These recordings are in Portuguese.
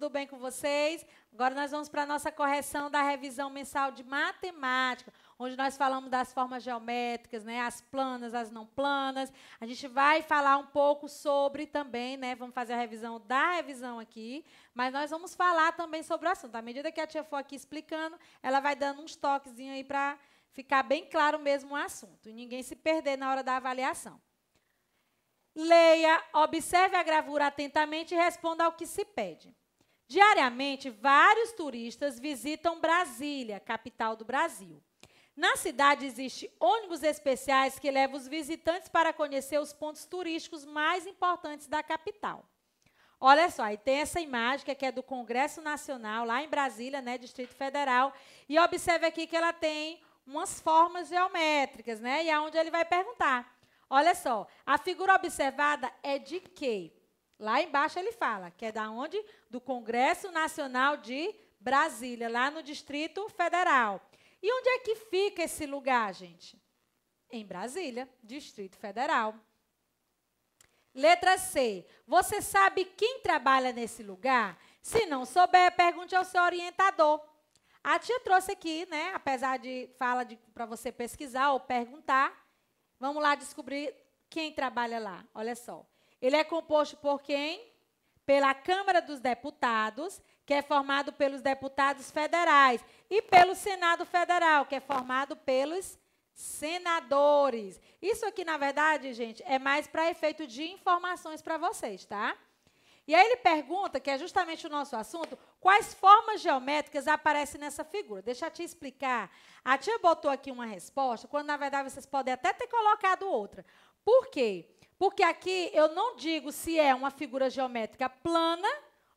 tudo bem com vocês? Agora nós vamos para a nossa correção da revisão mensal de matemática, onde nós falamos das formas geométricas, né, as planas, as não planas. A gente vai falar um pouco sobre também, né, vamos fazer a revisão da revisão aqui, mas nós vamos falar também sobre o assunto. À medida que a tia for aqui explicando, ela vai dando uns toquezinhos aí para ficar bem claro mesmo o assunto e ninguém se perder na hora da avaliação. Leia, observe a gravura atentamente e responda ao que se pede. Diariamente, vários turistas visitam Brasília, capital do Brasil. Na cidade existe ônibus especiais que levam os visitantes para conhecer os pontos turísticos mais importantes da capital. Olha só, aí tem essa imagem que é do Congresso Nacional, lá em Brasília, né, Distrito Federal, e observe aqui que ela tem umas formas geométricas, né? E aonde é ele vai perguntar. Olha só, a figura observada é de quê? Lá embaixo ele fala, que é da onde? Do Congresso Nacional de Brasília, lá no Distrito Federal. E onde é que fica esse lugar, gente? Em Brasília, Distrito Federal. Letra C. Você sabe quem trabalha nesse lugar? Se não souber, pergunte ao seu orientador. A tia trouxe aqui, né? Apesar de fala para você pesquisar ou perguntar, vamos lá descobrir quem trabalha lá. Olha só. Ele é composto por quem? Pela Câmara dos Deputados, que é formado pelos deputados federais, e pelo Senado Federal, que é formado pelos senadores. Isso aqui, na verdade, gente, é mais para efeito de informações para vocês, tá? E aí ele pergunta, que é justamente o nosso assunto, quais formas geométricas aparecem nessa figura. Deixa eu te explicar. A tia botou aqui uma resposta, quando na verdade vocês podem até ter colocado outra. Por quê? Porque aqui eu não digo se é uma figura geométrica plana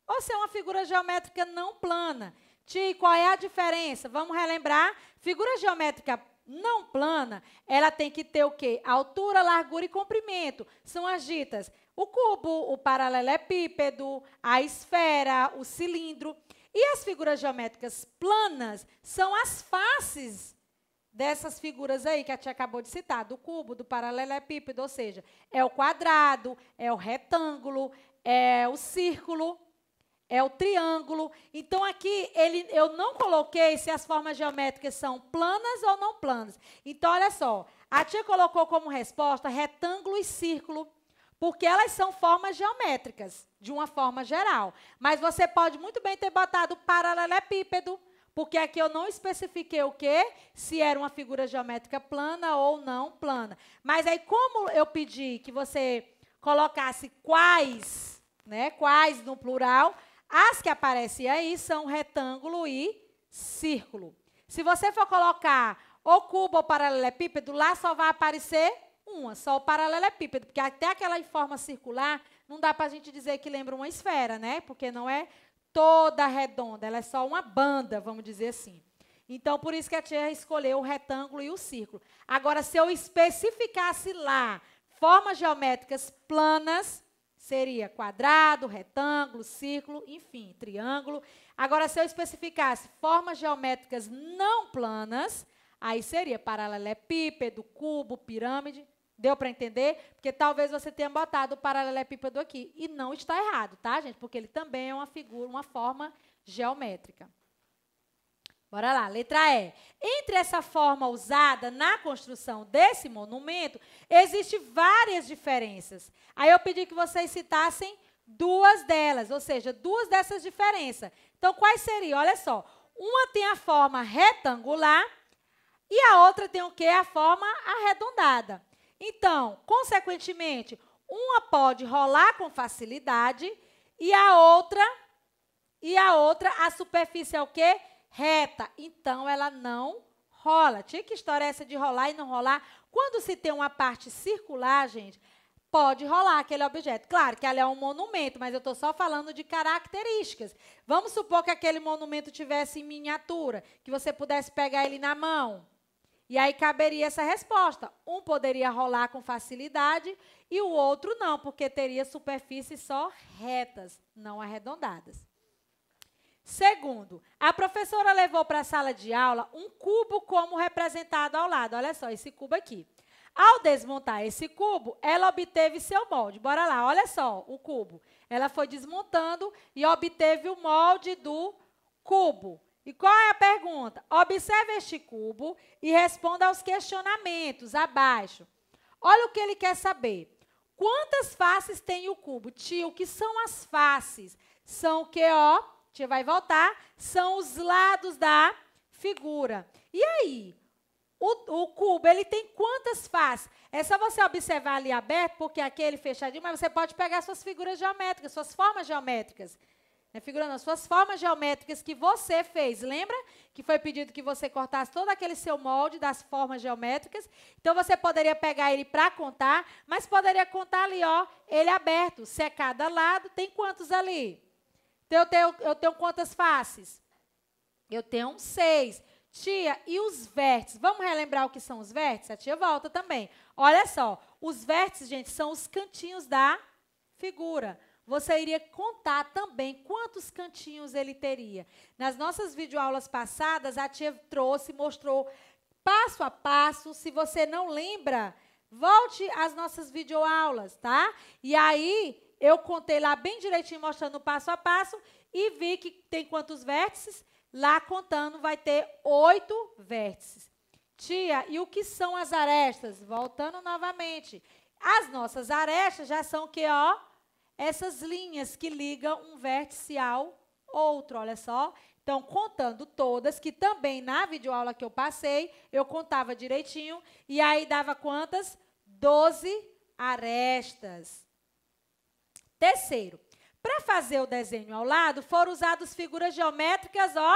ou se é uma figura geométrica não plana. Ti, qual é a diferença? Vamos relembrar. Figura geométrica não plana, ela tem que ter o quê? Altura, largura e comprimento. São as ditas o cubo, o paralelepípedo, a esfera, o cilindro. E as figuras geométricas planas são as faces dessas figuras aí que a tia acabou de citar, do cubo, do paralelepípedo, ou seja, é o quadrado, é o retângulo, é o círculo, é o triângulo. Então, aqui ele, eu não coloquei se as formas geométricas são planas ou não planas. Então, olha só, a tia colocou como resposta retângulo e círculo, porque elas são formas geométricas, de uma forma geral. Mas você pode muito bem ter botado paralelepípedo, porque aqui eu não especifiquei o que, se era uma figura geométrica plana ou não plana. Mas aí, como eu pedi que você colocasse quais, né, quais no plural, as que aparecem aí são retângulo e círculo. Se você for colocar ou cubo ou paralelepípedo, lá só vai aparecer uma, só o paralelepípedo, porque até aquela em forma circular não dá para a gente dizer que lembra uma esfera, né? Porque não é toda redonda, ela é só uma banda, vamos dizer assim. Então, por isso que a tia escolheu o retângulo e o círculo. Agora, se eu especificasse lá formas geométricas planas, seria quadrado, retângulo, círculo, enfim, triângulo. Agora, se eu especificasse formas geométricas não planas, aí seria paralelepípedo, cubo, pirâmide. Deu para entender? Porque talvez você tenha botado o paralelepípedo aqui. E não está errado, tá, gente? Porque ele também é uma figura, uma forma geométrica. Bora lá, letra E. Entre essa forma usada na construção desse monumento, existem várias diferenças. Aí eu pedi que vocês citassem duas delas, ou seja, duas dessas diferenças. Então, quais seriam? Olha só. Uma tem a forma retangular e a outra tem o quê? A forma arredondada. Então, consequentemente, uma pode rolar com facilidade e a outra e a outra a superfície é o quê? Reta. Então ela não rola. Tinha que história essa de rolar e não rolar? Quando se tem uma parte circular, gente, pode rolar aquele objeto. Claro que ela é um monumento, mas eu estou só falando de características. Vamos supor que aquele monumento tivesse em miniatura, que você pudesse pegar ele na mão. E aí caberia essa resposta. Um poderia rolar com facilidade e o outro não, porque teria superfícies só retas, não arredondadas. Segundo, a professora levou para a sala de aula um cubo como representado ao lado. Olha só, esse cubo aqui. Ao desmontar esse cubo, ela obteve seu molde. Bora lá, olha só o cubo. Ela foi desmontando e obteve o molde do cubo. E qual é a pergunta? Observe este cubo e responda aos questionamentos abaixo. Olha o que ele quer saber. Quantas faces tem o cubo? Tio, o que são as faces? São o que, ó? Tia vai voltar. São os lados da figura. E aí? O, o, cubo, ele tem quantas faces? É só você observar ali aberto, porque aquele fechadinho, mas você pode pegar suas figuras geométricas, suas formas geométricas né, figurando as suas formas geométricas que você fez. Lembra que foi pedido que você cortasse todo aquele seu molde das formas geométricas? Então você poderia pegar ele para contar, mas poderia contar ali, ó, ele aberto. Se é cada lado, tem quantos ali? Então eu tenho, eu tenho quantas faces? Eu tenho um seis. Tia, e os vértices? Vamos relembrar o que são os vértices? A tia volta também. Olha só, os vértices, gente, são os cantinhos da figura você iria contar também quantos cantinhos ele teria. Nas nossas videoaulas passadas, a tia trouxe, mostrou passo a passo. Se você não lembra, volte às nossas videoaulas, tá? E aí eu contei lá bem direitinho, mostrando passo a passo, e vi que tem quantos vértices? Lá contando, vai ter oito vértices. Tia, e o que são as arestas? Voltando novamente. As nossas arestas já são o quê, ó? essas linhas que ligam um vértice ao outro, olha só. Então, contando todas, que também na videoaula que eu passei, eu contava direitinho, e aí dava quantas? Doze arestas. Terceiro, para fazer o desenho ao lado, foram usadas figuras geométricas, ó,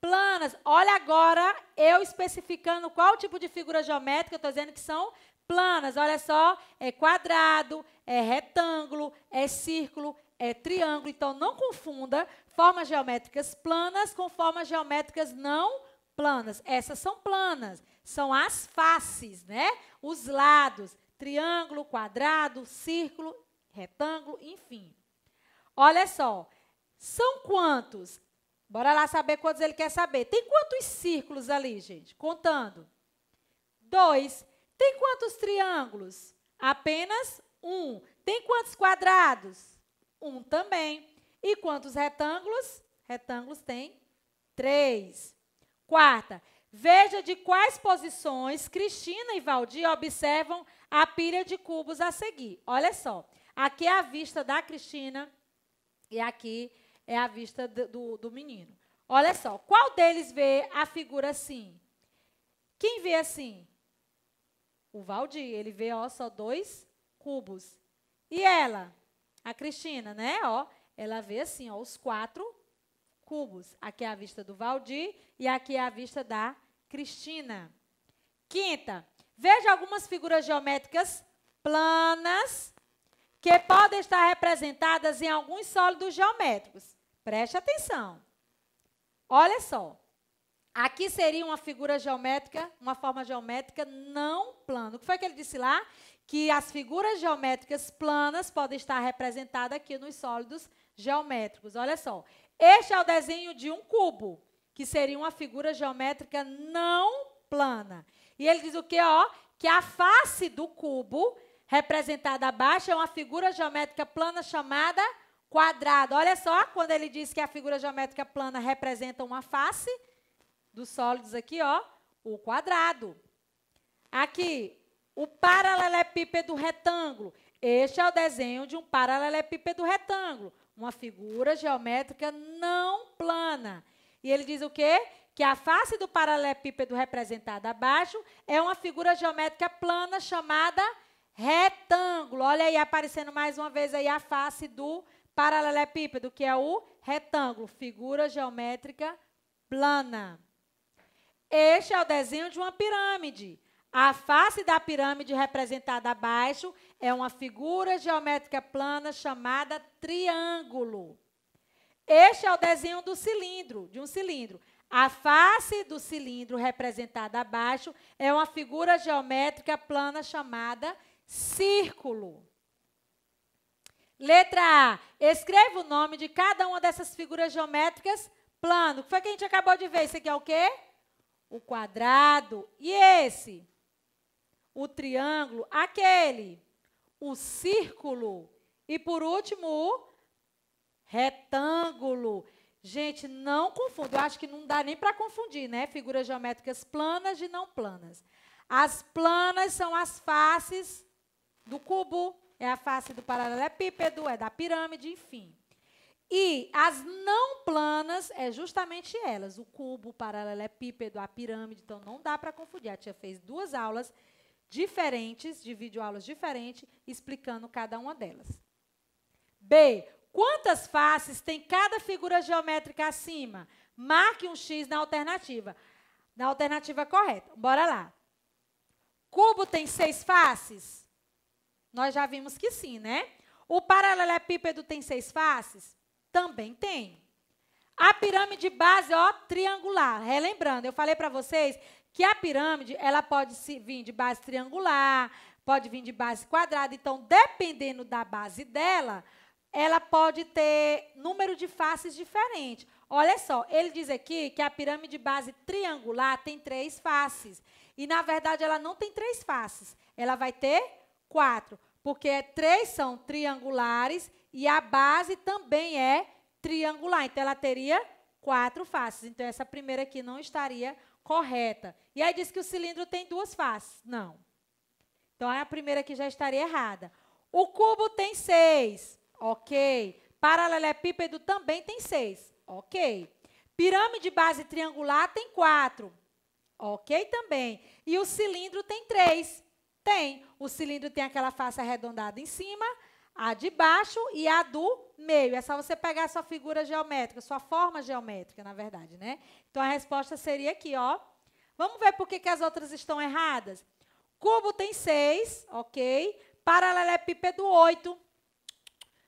planas. Olha agora, eu especificando qual tipo de figura geométrica, eu estou dizendo que são planas. Olha só, é quadrado, é retângulo, é círculo, é triângulo. Então, não confunda formas geométricas planas com formas geométricas não planas. Essas são planas, são as faces, né? Os lados, triângulo, quadrado, círculo, retângulo, enfim. Olha só, são quantos? Bora lá saber quantos ele quer saber. Tem quantos círculos ali, gente? Contando. Dois. Tem quantos triângulos? Apenas um. Tem quantos quadrados? Um também. E quantos retângulos? Retângulos tem três. Quarta, veja de quais posições Cristina e Valdir observam a pilha de cubos a seguir. Olha só, aqui é a vista da Cristina e aqui é a vista do, do menino. Olha só, qual deles vê a figura assim? Quem vê assim? o Valdir, ele vê, ó, só dois cubos. E ela, a Cristina, né, ó, ela vê assim, ó, os quatro cubos. Aqui é a vista do Valdir e aqui é a vista da Cristina. Quinta, veja algumas figuras geométricas planas que podem estar representadas em alguns sólidos geométricos. Preste atenção. Olha só. Aqui seria uma figura geométrica, uma forma geométrica não plana. O que foi que ele disse lá? Que as figuras geométricas planas podem estar representadas aqui nos sólidos geométricos. Olha só. Este é o desenho de um cubo, que seria uma figura geométrica não plana. E ele diz o quê? Ó, que a face do cubo, representada abaixo, é uma figura geométrica plana chamada quadrado. Olha só, quando ele diz que a figura geométrica plana representa uma face dos sólidos aqui, ó, o quadrado. Aqui, o paralelepípedo retângulo. Este é o desenho de um paralelepípedo retângulo, uma figura geométrica não plana. E ele diz o quê? Que a face do paralelepípedo representada abaixo é uma figura geométrica plana chamada retângulo. Olha aí aparecendo mais uma vez aí a face do paralelepípedo, que é o retângulo, figura geométrica plana. Este é o desenho de uma pirâmide. A face da pirâmide representada abaixo é uma figura geométrica plana chamada triângulo. Este é o desenho do cilindro, de um cilindro. A face do cilindro representada abaixo é uma figura geométrica plana chamada círculo. Letra A. Escreva o nome de cada uma dessas figuras geométricas plano. O que foi que a gente acabou de ver? Isso aqui é o quê? o quadrado e esse, o triângulo, aquele, o círculo e por último o retângulo. Gente, não confunda. Eu acho que não dá nem para confundir, né? Figuras geométricas planas e não planas. As planas são as faces do cubo, é a face do paralelepípedo, é da pirâmide, enfim. E as não planas é justamente elas, o cubo, o paralelepípedo, a pirâmide, então não dá para confundir. A tia fez duas aulas diferentes, de videoaulas diferentes, explicando cada uma delas. B. Quantas faces tem cada figura geométrica acima? Marque um X na alternativa. Na alternativa correta. Bora lá. Cubo tem seis faces? Nós já vimos que sim, né? O paralelepípedo tem seis faces? também tem. A pirâmide base, ó, triangular. Relembrando, eu falei para vocês que a pirâmide, ela pode vir de base triangular, pode vir de base quadrada. Então, dependendo da base dela, ela pode ter número de faces diferente. Olha só, ele diz aqui que a pirâmide base triangular tem três faces. E, na verdade, ela não tem três faces. Ela vai ter quatro, porque três são triangulares e a base também é triangular, então ela teria quatro faces. Então essa primeira aqui não estaria correta. E aí diz que o cilindro tem duas faces. Não. Então a primeira aqui já estaria errada. O cubo tem seis. Ok. Paralelepípedo também tem seis. Ok. Pirâmide base triangular tem quatro. Ok também. E o cilindro tem três. Tem. O cilindro tem aquela face arredondada em cima a de baixo e a do meio. É só você pegar a sua figura geométrica, sua forma geométrica, na verdade, né? Então a resposta seria aqui, ó. Vamos ver por que, que as outras estão erradas. Cubo tem 6, ok? Paralelepípedo 8.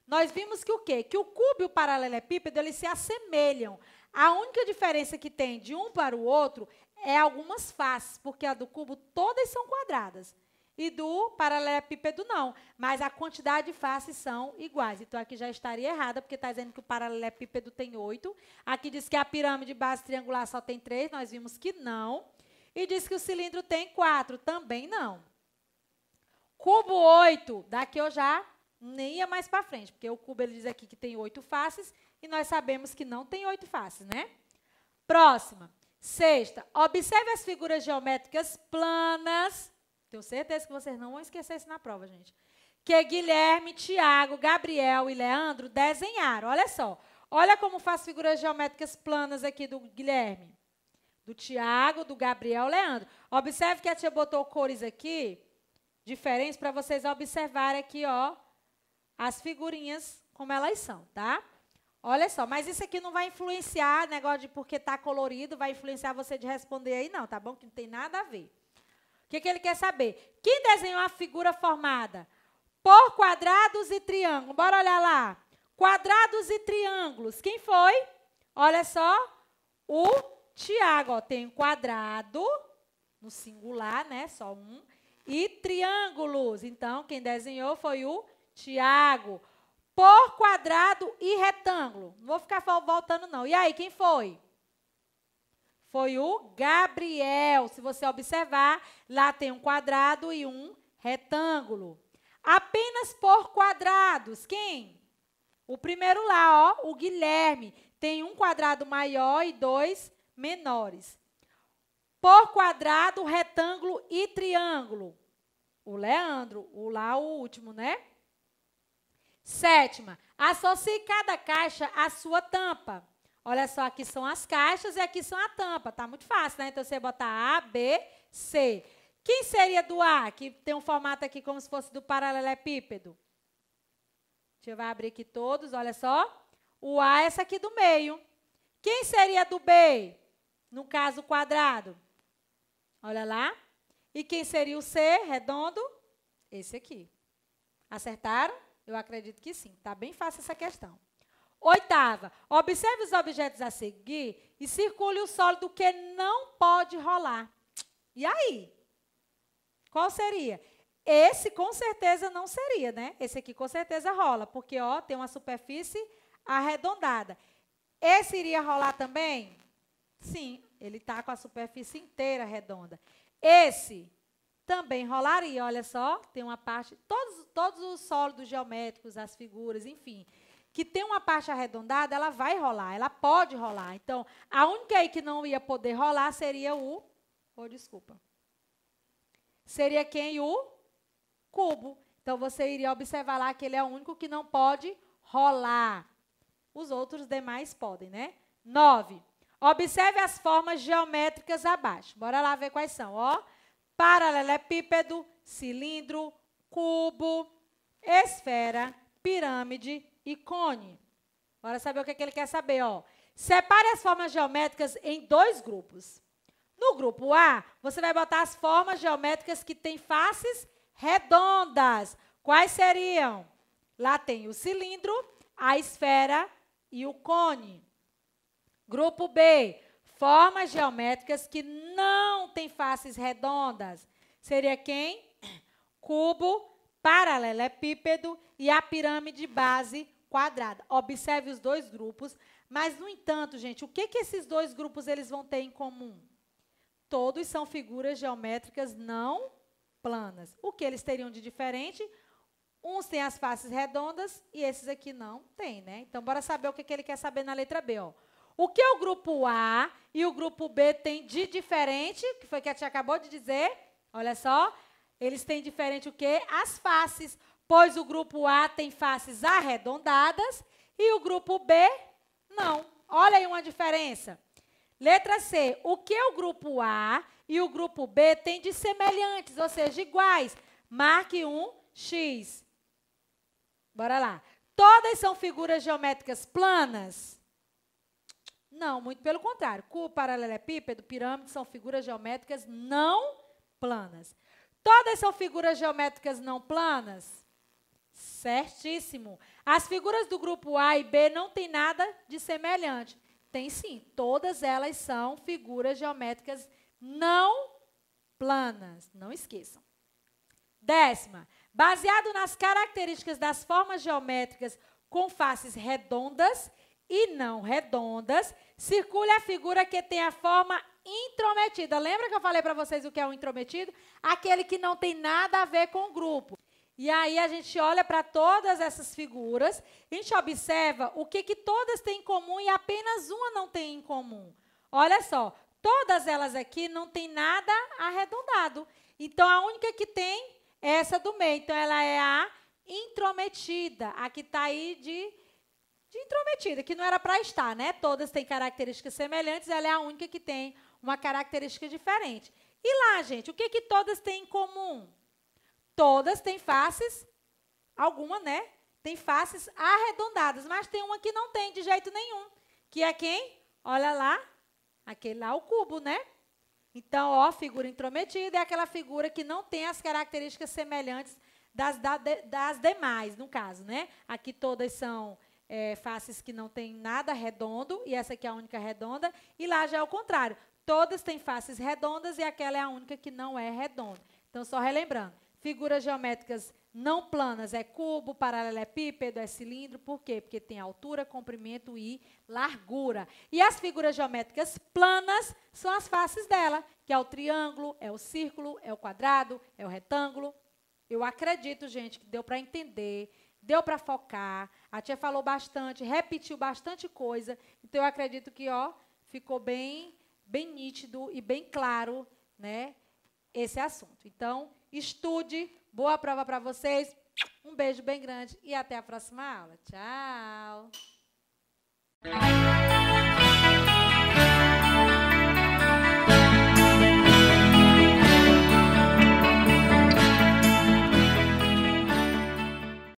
Nós vimos que o quê? Que o cubo e o paralelepípedo, eles se assemelham. A única diferença que tem de um para o outro é algumas faces, porque a do cubo todas são quadradas e do paralelepípedo não, mas a quantidade de faces são iguais. Então aqui já estaria errada, porque está dizendo que o paralelepípedo tem oito. Aqui diz que a pirâmide base triangular só tem três, nós vimos que não. E diz que o cilindro tem quatro, também não. Cubo oito, daqui eu já nem ia mais para frente, porque o cubo ele diz aqui que tem oito faces e nós sabemos que não tem oito faces, né? Próxima. Sexta, observe as figuras geométricas planas tenho certeza que vocês não vão esquecer isso na prova, gente. Que Guilherme, Tiago, Gabriel e Leandro desenharam. Olha só. Olha como faz figuras geométricas planas aqui do Guilherme. Do Tiago, do Gabriel, Leandro. Observe que a tia botou cores aqui diferentes para vocês observarem aqui, ó, as figurinhas como elas são, tá? Olha só, mas isso aqui não vai influenciar negócio de porque está colorido, vai influenciar você de responder aí não, tá bom? Que não tem nada a ver que, que ele quer saber? Quem desenhou a figura formada por quadrados e triângulos? Bora olhar lá. Quadrados e triângulos. Quem foi? Olha só. O Tiago. tem quadrado, no singular, né? Só um. E triângulos. Então, quem desenhou foi o Tiago. Por quadrado e retângulo. Não vou ficar voltando, não. E aí, quem foi? foi o Gabriel. Se você observar, lá tem um quadrado e um retângulo. Apenas por quadrados, quem? O primeiro lá, ó, o Guilherme, tem um quadrado maior e dois menores. Por quadrado, retângulo e triângulo. O Leandro, o lá, o último, né? Sétima, associe cada caixa à sua tampa. Olha só, aqui são as caixas e aqui são a tampa. Tá muito fácil, né? Então você bota A, B, C. Quem seria do A, que tem um formato aqui como se fosse do paralelepípedo? Deixa eu abrir aqui todos, olha só. O A é essa aqui do meio. Quem seria do B? No caso, quadrado. Olha lá. E quem seria o C, redondo? Esse aqui. Acertaram? Eu acredito que sim. Tá bem fácil essa questão. Oitava, observe os objetos a seguir e circule o sólido que não pode rolar. E aí? Qual seria? Esse com certeza não seria, né? Esse aqui com certeza rola, porque ó, tem uma superfície arredondada. Esse iria rolar também? Sim, ele está com a superfície inteira redonda. Esse também rolaria, olha só, tem uma parte, todos, todos os sólidos geométricos, as figuras, enfim que tem uma parte arredondada, ela vai rolar, ela pode rolar. Então, a única aí que não ia poder rolar seria o. Oh, desculpa. Seria quem? O cubo. Então, você iria observar lá que ele é o único que não pode rolar. Os outros demais podem, né? 9. Observe as formas geométricas abaixo. Bora lá ver quais são. Ó, paralelepípedo, cilindro, cubo, esfera, pirâmide, e cone. Bora saber o que, é que ele quer saber, ó. Separe as formas geométricas em dois grupos. No grupo A, você vai botar as formas geométricas que têm faces redondas. Quais seriam? Lá tem o cilindro, a esfera e o cone. Grupo B, formas geométricas que não têm faces redondas. Seria quem? Cubo, paralelepípedo e a pirâmide base quadrada. Observe os dois grupos, mas no entanto, gente, o que que esses dois grupos eles vão ter em comum? Todos são figuras geométricas não planas. O que eles teriam de diferente? Uns têm as faces redondas e esses aqui não têm, né? Então bora saber o que que ele quer saber na letra B, ó. O que o grupo A e o grupo B têm de diferente, que foi o que a tia acabou de dizer? Olha só, eles têm diferente o quê? As faces pois o grupo A tem faces arredondadas e o grupo B não. Olha aí uma diferença. Letra C. O que o grupo A e o grupo B têm de semelhantes, ou seja, iguais? Marque um X. Bora lá. Todas são figuras geométricas planas? Não, muito pelo contrário. Cubo, paralelepípedo, é pirâmide são figuras geométricas não planas. Todas são figuras geométricas não planas? Certíssimo. As figuras do grupo A e B não têm nada de semelhante. Tem sim, todas elas são figuras geométricas não planas. Não esqueçam. Décima. Baseado nas características das formas geométricas com faces redondas e não redondas, circule a figura que tem a forma intrometida. Lembra que eu falei para vocês o que é um intrometido? Aquele que não tem nada a ver com o grupo. E aí a gente olha para todas essas figuras, a gente observa o que, que todas têm em comum e apenas uma não tem em comum. Olha só, todas elas aqui não tem nada arredondado. Então a única que tem é essa do meio. Então ela é a intrometida, a que está aí de, de intrometida, que não era para estar, né? Todas têm características semelhantes, ela é a única que tem uma característica diferente. E lá, gente, o que, que todas têm em comum? Todas têm faces, alguma, né? Tem faces arredondadas, mas tem uma que não tem de jeito nenhum, que é quem? Olha lá, aquele lá, o cubo, né? Então, ó, figura intrometida é aquela figura que não tem as características semelhantes das, da, das demais, no caso, né? Aqui todas são é, faces que não tem nada redondo, e essa aqui é a única redonda, e lá já é o contrário. Todas têm faces redondas e aquela é a única que não é redonda. Então, só relembrando figuras geométricas não planas, é cubo, paralelepípedo, é, é cilindro, por quê? Porque tem altura, comprimento e largura. E as figuras geométricas planas são as faces dela, que é o triângulo, é o círculo, é o quadrado, é o retângulo. Eu acredito, gente, que deu para entender, deu para focar. A tia falou bastante, repetiu bastante coisa. Então eu acredito que, ó, ficou bem bem nítido e bem claro, né, esse assunto. Então, Estude. Boa prova para vocês. Um beijo bem grande e até a próxima aula. Tchau.